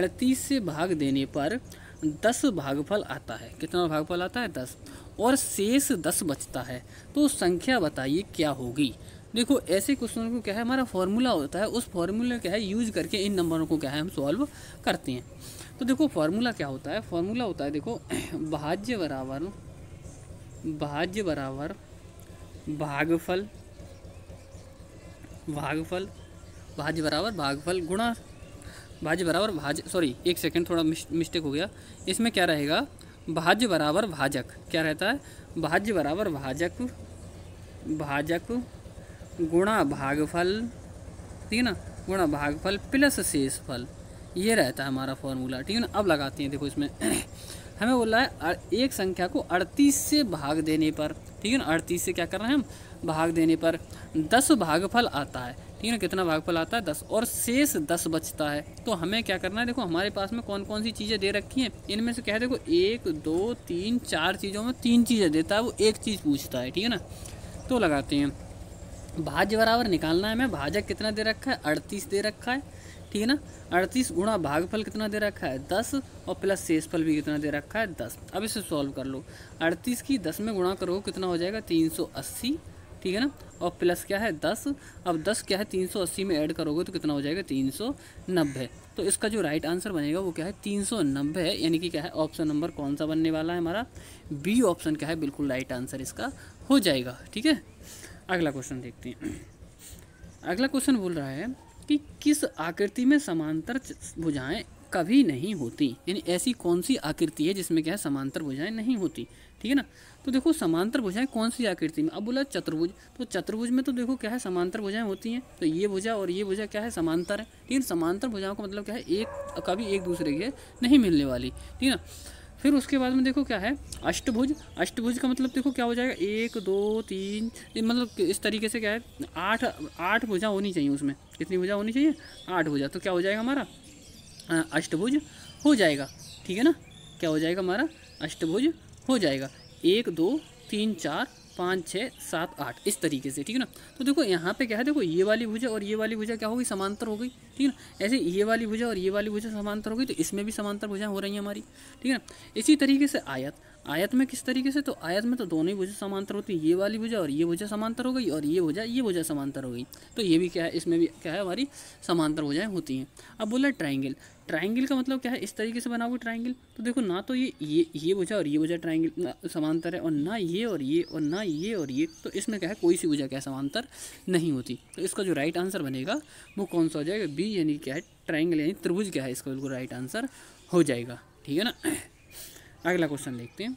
38 से भाग देने पर दस भागफल आता है कितना भागफल आता है दस और शेष दस बचता है तो संख्या बताइए क्या होगी देखो ऐसे क्वेश्चन को क्या है हमारा फॉर्मूला होता है उस फॉर्मूला क्या है यूज करके इन नंबरों को क्या है हम सॉल्व करते हैं तो देखो फार्मूला क्या होता है फॉर्मूला होता है देखो भाज्य बराबर भाज्य बराबर भागफल भागफल भाज्य बराबर भागफल गुणा भाज्य बराबर भाज सॉरी एक सेकंड थोड़ा मिस्टेक हो गया इसमें क्या रहेगा भाज्य बराबर भाजक क्या रहता है भाज्य बराबर भाजक भाजक गुणा भागफल ठीक है ना गुणा भागफल प्लस शेषफल ये रहता है हमारा फॉर्मूला ठीक है ना अब लगाते हैं देखो इसमें हमें बोला है एक संख्या को अड़तीस से भाग देने पर ठीक है ना अड़तीस से क्या कर रहे हैं हम भाग देने पर दस भागफल आता है ठीक है ना कितना भागफल आता है दस और शेष दस बचता है तो हमें क्या करना है देखो हमारे पास में कौन कौन सी चीज़ें दे रखी हैं इनमें से क्या देखो एक दो तीन चार चीज़ों में तीन चीज़ें देता है वो एक चीज़ पूछता है ठीक है ना तो लगाते हैं भाज्य बराबर निकालना है हमें भाजक कितना दे रखा है अड़तीस दे रखा है ठीक है ना अड़तीस गुणा भागफल कितना दे रखा है दस और प्लस शेषफल भी कितना दे रखा है दस अब इसे सॉल्व कर लो अड़तीस की दस में गुणा करो कितना हो जाएगा तीन सौ अस्सी ठीक है ना और प्लस क्या है दस अब दस क्या है तीन सौ अस्सी में ऐड करोगे तो कितना हो जाएगा तीन सौ नब्बे तो इसका जो राइट आंसर बनेगा वो क्या है तीन सौ नब्बे है यानी कि क्या है ऑप्शन नंबर कौन सा बनने वाला है हमारा बी ऑप्शन क्या है बिल्कुल राइट आंसर इसका हो जाएगा ठीक है अगला क्वेश्चन देखते हैं अगला क्वेश्चन बोल रहा है कि किस आकृति में समांतर भुजाएं कभी नहीं होती यानी ऐसी कौन सी आकृति है जिसमें क्या है समांतर भुजाएं नहीं होती ठीक है ना तो देखो समांतर भुजाएं कौन सी आकृति में अब बोला चतुर्भुज तो चतुर्भुज में तो देखो क्या है समांतर भुजाएं होती हैं तो ये भुजा और ये भुजा क्या है समांतर है लेकिन समांतर भुजाओं का मतलब क्या है एक कभी एक दूसरे के नहीं मिलने वाली ठीक है ना फिर उसके बाद में देखो क्या है अष्टभुज अष्टभुज का मतलब देखो क्या हो जाएगा एक दो तीन मतलब इस तरीके से क्या है आठ आठ भुजा होनी चाहिए उसमें कितनी भुजा होनी चाहिए आठ भुजा तो क्या हो जाएगा हमारा अष्टभुज हो जाएगा ठीक है ना क्या हो जाएगा हमारा अष्टभुज हो जाएगा एक दो तीन चार पाँच छः सात आठ इस तरीके से ठीक है ना तो देखो यहाँ पे क्या है देखो ये वाली भुजा और ये वाली भुजा क्या होगी समांतर हो गई ठीक है ना ऐसे ये वाली भुजा और ये वाली भुजा समांतर हो गई तो इसमें भी समांतर भुजा हो रही है हमारी ठीक है ना इसी तरीके से आयत आयत में किस तरीके से तो आयत में तो दोनों ही भुजा समांतर होती है ये वाली भुजा और ये भुजा समांतर हो गई और ये भुजा ये भुजा समांतर हो गई तो ये भी क्या है इसमें भी क्या है हमारी समांतर भुजाएँ होती हैं अब बोला ट्राइंगल ट्राइंगल का मतलब क्या है इस तरीके से बनाओगे ट्राइंगल तो देखो ना तो ये ये ये बुझा और ये बुझा ट्राइंगल समांतर है और ना ये और ये और ना ये और ये तो इसमें क्या है कोई सी वजह क्या समांतर नहीं होती तो इसका जो राइट आंसर बनेगा वो कौन सा हो जाएगा बी यानी क्या है ट्राइंगल यानी त्रिभुज क्या है इसका बिल्कुल राइट आंसर हो जाएगा ठीक है ना अगला क्वेश्चन देखते हैं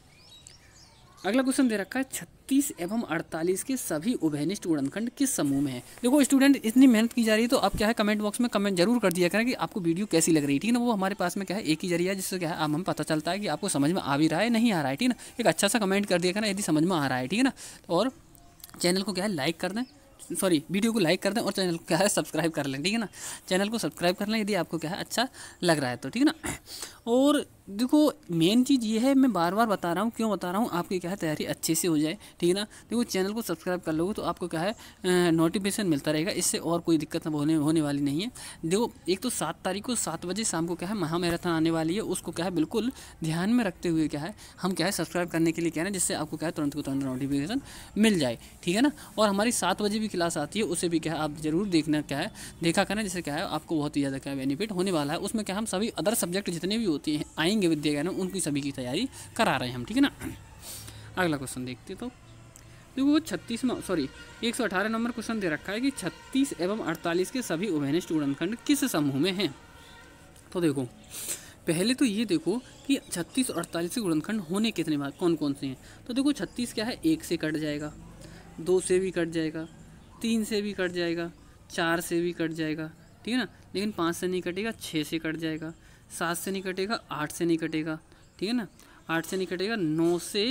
अगला क्वेश्चन दे रखा है छत्तीस एवं अड़तालीस के सभी उभयनिष्ठ गुणनखंड किस समूह में है देखो स्टूडेंट इतनी मेहनत की जा रही है तो आप क्या है कमेंट बॉक्स में कमेंट जरूर कर दिया करें कि आपको वीडियो कैसी लग रही है ठीक है ना वो हमारे पास में क्या है एक ही जरिया जिससे क्या है आप हम पता चलता है कि आपको समझ में आ भी रहा है नहीं आ रहा है ठीक है ना एक अच्छा सा कमेंट कर दिया करें यदि समझ में आ रहा है ठीक है ना और चैनल को क्या है लाइक कर दें सॉरी वीडियो को लाइक कर दें और चैनल को क्या है सब्सक्राइब कर लें ठीक है ना चैनल को सब्सक्राइब कर लें यदि आपको क्या है अच्छा लग रहा है तो ठीक है ना और देखो मेन चीज़ ये है मैं बार बार बता रहा हूँ क्यों बता रहा हूँ आपकी क्या है तैयारी अच्छे से हो जाए ठीक है ना देखो चैनल को सब्सक्राइब कर लोगे तो आपको क्या है नोटिफिकेशन मिलता रहेगा इससे और कोई दिक्कत होने होने वाली नहीं है देखो एक तो सात तारीख को सात बजे शाम को क्या है महामैराथन आने वाली है उसको क्या है बिल्कुल ध्यान में रखते हुए क्या है हम क्या है सब्सक्राइब करने के लिए रहे हैं जिससे आपको क्या है तुरंत को तुरंत नोटिफिकेशन मिल जाए ठीक है ना और हमारी सात बजे भी क्लास आती है उसे भी क्या है आप ज़रूर देखना क्या है देखा करना जिससे क्या है आपको बहुत ही ज़्यादा क्या बेनिफिट होने वाला है उसमें क्या हम सभी अदर सब्जेक्ट जितने भी होते हैं आएंगे रहेंगे विद्यागैरम उनकी सभी की तैयारी करा रहे हैं हम ठीक है ना अगला क्वेश्चन देखते तो देखो छत्तीस में सॉरी एक सौ अठारह नंबर क्वेश्चन दे रखा है कि छत्तीस एवं अड़तालीस के सभी उभयनिष्ठ उड़नखंड किस समूह में हैं तो देखो पहले तो ये देखो कि छत्तीस और अड़तालीस के गुणनखंड होने कितने बार कौन कौन से हैं तो देखो छत्तीस क्या है एक से कट जाएगा दो से भी कट जाएगा तीन से भी कट जाएगा चार से भी कट जाएगा ठीक है ना लेकिन पाँच से नहीं कटेगा छः से कट जाएगा सात से नहीं कटेगा आठ से नहीं कटेगा ठीक है ना आठ से नहीं कटेगा नौ से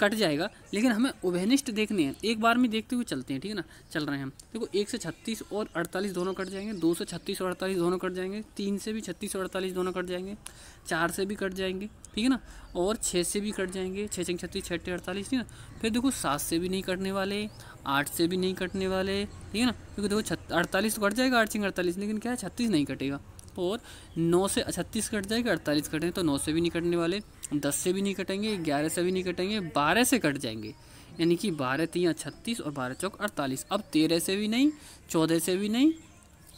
कट जाएगा लेकिन हमें उभयनिष्ठ देखने हैं एक बार में देखते हुए चलते हैं ठीक है ना चल रहे हैं हम देखो एक से छत्तीस और अड़तालीस दोनों कट जाएंगे दो से छत्तीस और अड़तालीस दोनों कट जाएंगे तीन से भी छत्तीस और अड़तालीस दोनों कट जाएंगे चार से भी कट जाएंगे ठीक है ना और छः से भी कट जाएंगे छः छः छत्तीस छठे अड़तालीस ठीक है ना फिर देखो सात से भी नहीं कटने वाले आठ से भी नहीं कटने वाले ठीक है ना क्योंकि देखो अड़तालीस तो कट जाएगा आठ छिंग अड़तालीस लेकिन क्या है छत्तीस नहीं कटेगा और नौ से छत्तीस अच्छा, कट जाएगा अड़तालीस कटेंगे तो नौ से भी नहीं कटने वाले दस से भी नहीं कटेंगे ग्यारह से भी नहीं कटेंगे बारह से कट जाएंगे यानी कि बारह तीन छत्तीस और बारह चौक अड़तालीस अब तेरह से भी नहीं चौदह से भी नहीं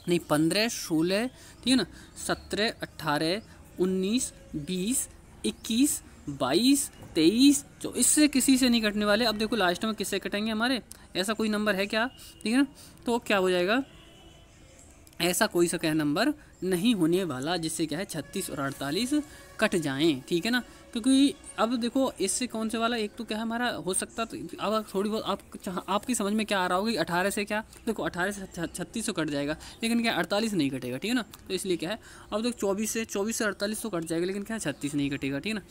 नहीं पंद्रह सोलह ठीक है ना सत्रह अट्ठारह उन्नीस बीस इक्कीस बाईस तेईस जो तो इससे किसी से नहीं कटने वाले अब देखो लास्ट में किससे कटेंगे हमारे ऐसा कोई नंबर है क्या ठीक है ना तो क्या हो जाएगा ऐसा कोई सा कह नंबर नहीं होने वाला जिससे क्या है छत्तीस और अड़तालीस कट जाएं ठीक है ना क्योंकि अब देखो इससे कौन से वाला एक तो क्या हमारा हो सकता तो अब थोड़ी बहुत आप आपकी समझ में क्या आ रहा होगा कि अठारह से क्या देखो अठारह से छत्तीस तो कट जाएगा लेकिन क्या अड़तालीस नहीं कटेगा ठीक है ना तो इसलिए क्या है अब देखो चौबीस से चौबीस से अड़तालीस तो कट जाएगा लेकिन क्या छत्तीस नहीं कटेगा ठीक है ना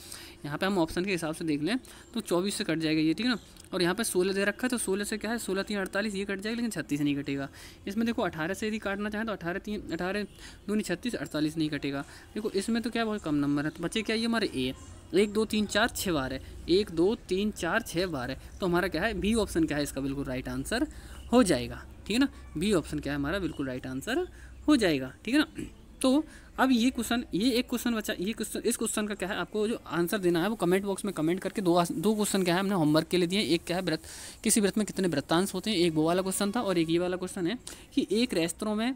यहाँ पर हम ऑप्शन के हिसाब से देख लें तो चौबीस से कट जाएगा ये ठीक है ना और यहाँ पर सोलह दे रखा है तो सोलह से क्या है सोलह तीन अड़तालीस ये कट जाएगा लेकिन छत्तीस नहीं कटेगा इसमें देखो अठारह से यदि काटना चाहें तो अठारह तीन अठारह दूनी छत्तीस अड़तालीस नहीं कटेगा देखो इसमें तो क्या बहुत कम नंबर है तो बच्चे क्या ये हमारे ए एक दो तीन चार छः बार है एक दो तीन चार छः बार है तो हमारा क्या है बी ऑप्शन क्या है इसका बिल्कुल राइट आंसर हो जाएगा ठीक है ना बी ऑप्शन क्या है हमारा बिल्कुल राइट आंसर हो जाएगा ठीक है ना तो अब ये क्वेश्चन ये एक क्वेश्चन बचा ये क्वेश्चन इस क्वेश्चन का क्या है आपको जो आंसर देना है वो कमेंट बॉक्स में कमेंट करके दो दो क्वेश्चन क्या है हमने होमवर्क के लिए दिए एक क्या है व्रत किसी व्रत में कितने व्रतांश होते हैं एक वो वाला क्वेश्चन था और एक ये वाला क्वेश्चन है कि एक रेस्तरों में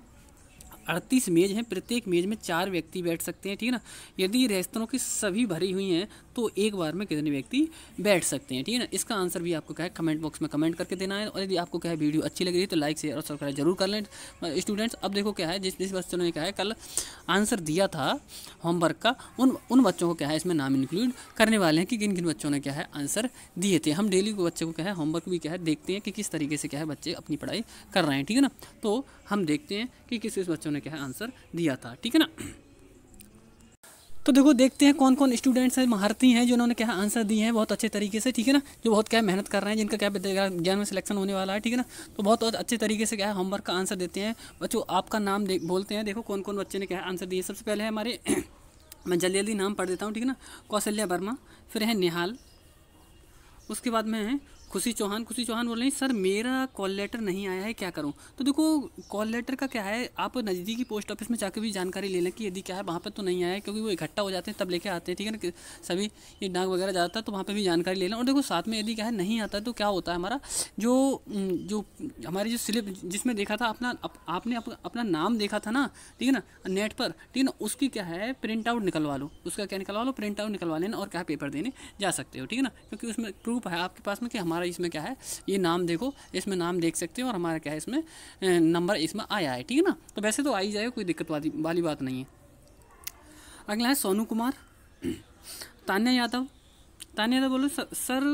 अड़तीस मेज़ हैं प्रत्येक मेज़ में चार व्यक्ति बैठ सकते हैं ठीक है ना यदि रेस्तरों की सभी भरी हुई हैं तो एक बार में कितने व्यक्ति बैठ सकते हैं ठीक है ना इसका आंसर भी आपको क्या है कमेंट बॉक्स में कमेंट करके देना है और यदि आपको क्या है वीडियो अच्छी लगी तो लाइक शेयर और सब्सक्राइब जरूर कर लें स्टूडेंट्स अब देखो क्या है जिस जिस बच्चों ने क्या है कल आंसर दिया था होमवर्क का उन उन बच्चों को क्या है इसमें नाम इंक्लूड करने वाले हैं कि किन किन बच्चों ने क्या है आंसर दिए थे हम डेली बच्चे को क्या है होमवर्क भी क्या है देखते हैं कि किस तरीके से क्या है बच्चे अपनी पढ़ाई कर रहे हैं ठीक है ना तो हम देखते हैं कि किस किस बच्चों ने क्या है आंसर दिया था ठीक है ना तो देखो देखते हैं कौन कौन स्टूडेंट्स हैं महारती हैं जिन्होंने क्या आंसर दिए हैं बहुत अच्छे तरीके से ठीक है ना जो बहुत क्या मेहनत कर रहे हैं जिनका क्या ज्ञान में सिलेक्शन होने वाला है ठीक है ना तो बहुत बहुत अच्छे तरीके से क्या है होमवर्क का आंसर देते हैं बच्चों आपका नाम बोलते हैं देखो कौन कौन बच्चे ने क्या आंसर दिए सबसे पहले हमारे मैं जल्दी जल्दी नाम पढ़ देता हूँ ठीक है ना कौशल्या वर्मा फिर है निहाल उसके बाद में है खुशी चौहान खुशी चौहान बोल रहे हैं सर मेरा कॉल लेटर नहीं आया है क्या करूं तो देखो कॉल लेटर का क्या है आप नज़दीकी पोस्ट ऑफिस में जाकर भी जानकारी ले लें कि यदि क्या है वहाँ पर तो नहीं आया है क्योंकि वो इकट्ठा हो जाते हैं तब लेके आते हैं ठीक है ना सभी ये डाक वगैरह जाता है तो वहाँ पर भी जानकारी ले लें और देखो साथ में यदि क्या है नहीं आता है तो क्या होता है हमारा जो जो हमारी जो स्लिप जिसमें देखा था अपना आपने अपना नाम देखा था ना ठीक है ना नेट पर ठीक है ना उसकी क्या है प्रिंट आउट निकलवा लो उसका क्या निकलवा लो प्रिंट आउट निकलवा लेना और क्या पेपर देने जा सकते हो ठीक है ना क्योंकि उसमें प्रूफ है आपके पास में कि हमारा हमारा इसमें क्या है ये नाम देखो इसमें नाम देख सकते हो और हमारा क्या है इसमें नंबर इसमें आया है ठीक है ना तो वैसे तो आई जाएगा कोई दिक्कत वाली वाली बात नहीं है अगला है सोनू कुमार तान्या यादव तान्या यादव बोलो सर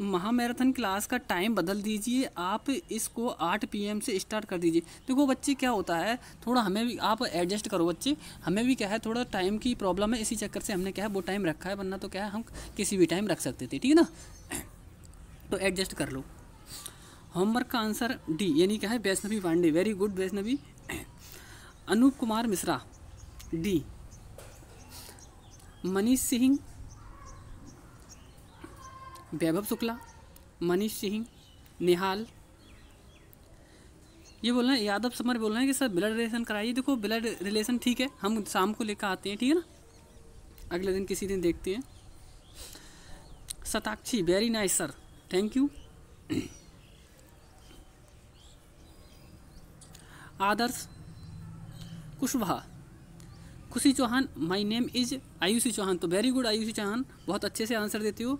महामैराथन क्लास का टाइम बदल दीजिए आप इसको आठ पी से स्टार्ट कर दीजिए देखो बच्चे क्या होता है थोड़ा हमें भी आप एडजस्ट करो बच्चे हमें भी क्या है थोड़ा टाइम की प्रॉब्लम है इसी चक्कर से हमने क्या है वो टाइम रखा है वरना तो क्या है हम किसी भी टाइम रख सकते थे ठीक है ना तो एडजस्ट कर लो होमवर्क का आंसर डी यानी क्या है Vaishnavi Pandey very good Vaishnavi Anoop Kumar Mishra D Manish Singh Vaibhav Shukla Manish Singh Nihal ये बोल रहे हैं यादव समर बोल रहे हैं कि सर ब्लड रिलेशन कराइए देखो ब्लड रिलेशन ठीक है हम शाम को लेकर आते हैं ठीक है ना अगले दिन किसी दिन देखते हैं Satakshi very nice sir thank you Adarsh Kushwaha Khushi Chauhan my name is Ayushi Chauhan तो वेरी गुड आयुषी चौहान बहुत अच्छे से आंसर देती हो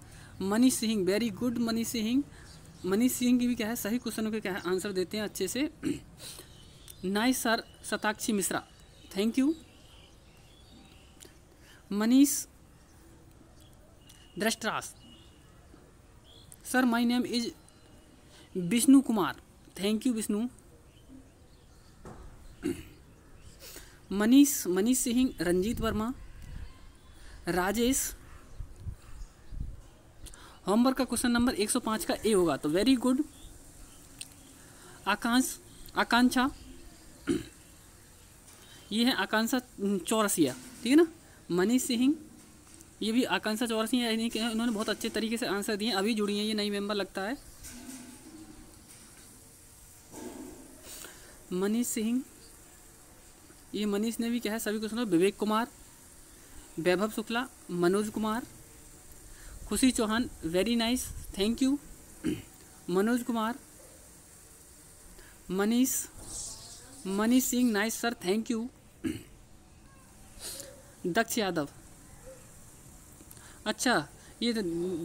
मनीष सिंह वेरी गुड मनीष सिंह मनीष सिंह की भी क्या है सही क्वेश्चनों के क्या है आंसर देते हैं अच्छे से nice sir Satakshi Mishra thank you Manish Drishtraj sir my name is Vishnu Kumar thank you Vishnu Manish Manish Singh Ranjeet Verma Rajesh homework का क्वेश्चन नंबर 105 का ए होगा तो वेरी गुड आकांक्ष आकांक्षा ये है आकांक्षा चौरसिया ठीक है ना मनीष सिंह ये भी आकांक्षा चौरसी है यानी कि उन्होंने बहुत अच्छे तरीके से आंसर दिए अभी जुड़ी हैं ये नई मेंबर लगता है मनीष सिंह ये मनीष ने भी क्या है सभी को विवेक कुमार वैभव Shukla Manoj Kumar Khushi Chauhan very nice thank you Manoj Kumar Manish Manish Singh nice sir thank you Daksh Yadav अच्छा ये तो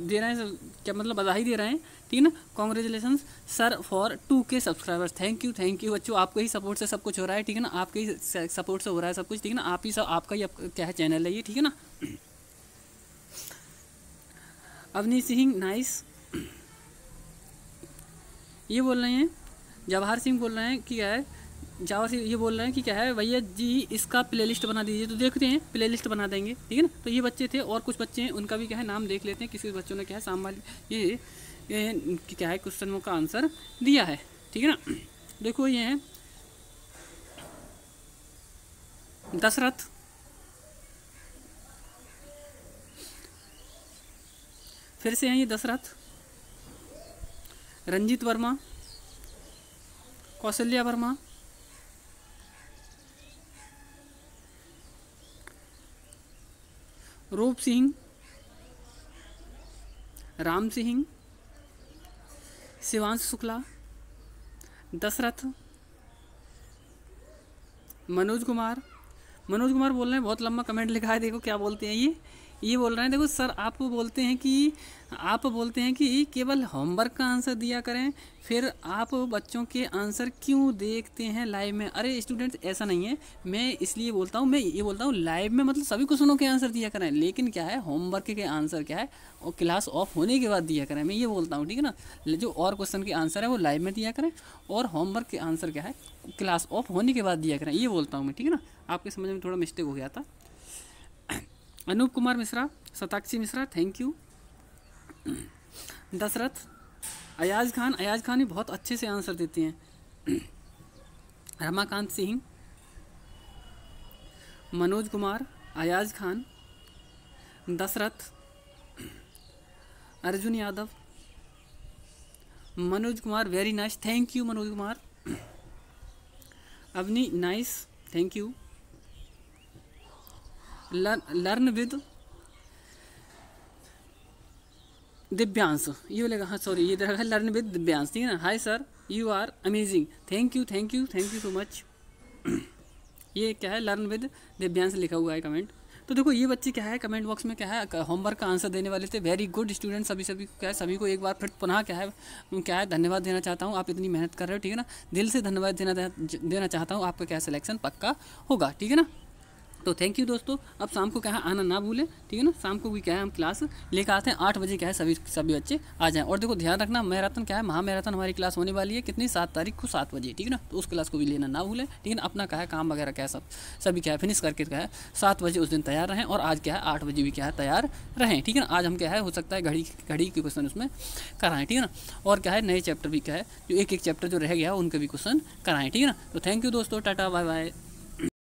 दे रहे हैं क्या मतलब बधाई दे रहे हैं ठीक है ना congratulation sir for two K subscribers thank you thank you बच्चों आपके ही सपोर्ट से सब कुछ हो रहा है ठीक है ना आपके ही सपोर्ट से हो रहा है सब कुछ ठीक है ना आप ही सब आपका ही आप, क्या है चैनल है ये ठीक है ना अवनी सिंह नाइस ये बोल रहे हैं जवाहर सिंह बोल रहे हैं कि क्या है जावा से ये बोल रहे हैं कि क्या है भैया जी इसका प्ले लिस्ट बना दीजिए तो देखते हैं प्ले लिस्ट बना देंगे ठीक है ना तो ये बच्चे थे और कुछ बच्चे हैं उनका भी क्या है नाम देख लेते हैं किसी बच्चों ने क्या है साम ये, ये क्या है क्वेश्चनों का आंसर दिया है ठीक है ना देखो ये है दशरथ फिर से हैं ये दशरथ रंजीत वर्मा कौशल्या वर्मा रूप सिंह राम सिंह शिवांश शुक्ला दशरथ मनोज कुमार मनोज कुमार बोल रहे हैं बहुत लंबा कमेंट लिखा है देखो क्या बोलते हैं ये ये बोल रहे हैं देखो सर आप बोलते हैं कि आप बोलते हैं कि केवल होमवर्क का आंसर दिया करें फिर आप बच्चों के आंसर क्यों देखते हैं लाइव में अरे स्टूडेंट्स ऐसा नहीं है मैं इसलिए बोलता हूँ मैं ये बोलता हूँ लाइव में मतलब सभी क्वेश्चनों के आंसर दिया करें लेकिन क्या है होमवर्क के आंसर क्या है और क्लास ऑफ होने के बाद दिया करें मैं ये बोलता हूँ ठीक है ना जो और क्वेश्चन के आंसर है वो लाइव में दिया करें और होमवर्क के आंसर क्या है क्लास ऑफ होने के बाद दिया करें ये बोलता हूँ मैं ठीक है ना आपके समझ में थोड़ा मिस्टेक हो गया था अनूप कुमार मिश्रा सताक्षी मिश्रा थैंक यू दशरथ अयाज खान अयाज खान भी बहुत अच्छे से आंसर देते हैं Ramakant Singh Manoj Kumar Ayaz Khan Dashrath Arjun Yadav Manoj Kumar very nice thank you Manoj Kumar Avni nice thank you learn with Divyansh ये बोलेगा हाँ सॉरी ये देखा लर्न विद दिव्यांश ठीक है ना hi sir you are amazing thank you thank you thank you so much ये क्या है लर्न विद दिव्यांश लिखा हुआ है कमेंट तो देखो ये बच्चे क्या है कमेंट बॉक्स में क्या है होमवर्क का आंसर देने वाले थे वेरी गुड स्टूडेंट सभी सभी को क्या है सभी को एक बार फिर पुनः क्या है क्या है धन्यवाद देना चाहता हूँ आप इतनी मेहनत कर रहे हो ठीक है ना दिल से धन्यवाद देना देना चाहता हूँ आपका क्या सिलेक्शन पक्का होगा ठीक है ना तो थैंक यू दोस्तों अब शाम को क्या आना ना भूलें ठीक है ना शाम को भी क्या है हम क्लास लेकर आते हैं आठ बजे क्या है सभी सभी बच्चे आ जाएँ और देखो ध्यान रखना मैराथन क्या है महामैराथन हमारी क्लास होने वाली है कितनी सात तारीख को सात बजे ठीक है ना तो उस क्लास को भी लेना ना भूलें ठीक है ना अपना क्या है काम वगैरह क्या है सब सभी क्या है फिनिश करके क्या है सात बजे उस दिन तैयार रहें और आज क्या है आठ बजे भी क्या है तैयार रहें ठीक है ना आज हम क्या है हो सकता है घड़ी घड़ी के क्वेश्चन उसमें कराएँ ठीक है ना और क्या है नए चैप्टर भी क्या है जो एक एक चैप्टर जो रह गया उनके भी क्वेश्चन कराएँ ठीक है ना तो थैंक यू दोस्तों टाटा बाय बाय